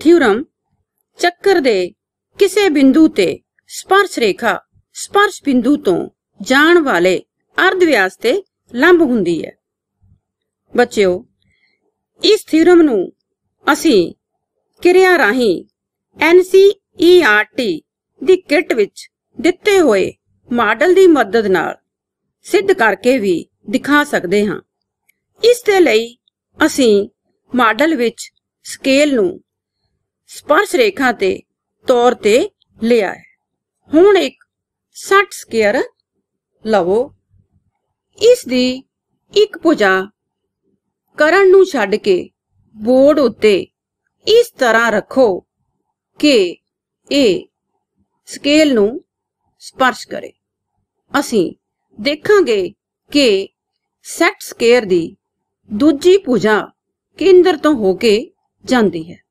theorem ਚੱਕਰ ਦੇ ਕਿਸੇ ਬਿੰਦੂ ਤੇ ਸਪਰਸ਼ ਰੇਖਾ ਸਪਰਸ਼ ਬਿੰਦੂ ਤੋਂ ਜਾਣ ਵਾਲੇ ਅਰਧ ਵਿਆਸ ਤੇ ਲੰਬ ਹੁੰਦੀ ਹੈ ਬੱਚਿਓ ਇਸ ਥਿਉਰਮ ਨੂੰ ਅਸੀਂ ਕਿਰਿਆ ਰਾਹੀਂ NCERT ਦੀ ਕਿੱਟ ਵਿੱਚ ਦਿੱਤੇ ਹੋਏ ਮਾਡਲ ਦੀ ਮਦਦ ਨਾਲ ਸਿੱਧ ਕਰਕੇ ਵੀ ਦਿਖਾ ਸਕਦੇ ਹਾਂ ਇਸ ਦੇ ਲਈ ਅਸੀਂ ਮਾਡਲ ਵਿੱਚ ਸਕੇਲ ਨੂੰ ਸਪਰਸ਼ ਰੇਖਾ ਤੇ ਤੌਰ ਤੇ ਲਿਆ ਹੈ ਹੁਣ ਇੱਕ 60 ਸਕੁਅਰ ਲਵੋ ਇਸ ਦੀ ਇੱਕ ਭੁਜਾ ਕਰਨ ਨੂੰ ਛੱਡ ਕੇ ਬੋਰਡ ਉੱਤੇ ਇਸ ਤਰ੍ਹਾਂ ਰੱਖੋ ਕਿ ਇਹ ਸਕੇਲ ਨੂੰ ਸਪਰਸ਼ ਕਰੇ ਅਸੀਂ ਦੇਖਾਂਗੇ ਕਿ ਸੈਟ ਸਕੇਅਰ ਦੀ ਦੂਜੀ ਭੁਜਾ ਕੇਂਦਰ ਤੋਂ ਹੋ ਕੇ ਜਾਂਦੀ ਹੈ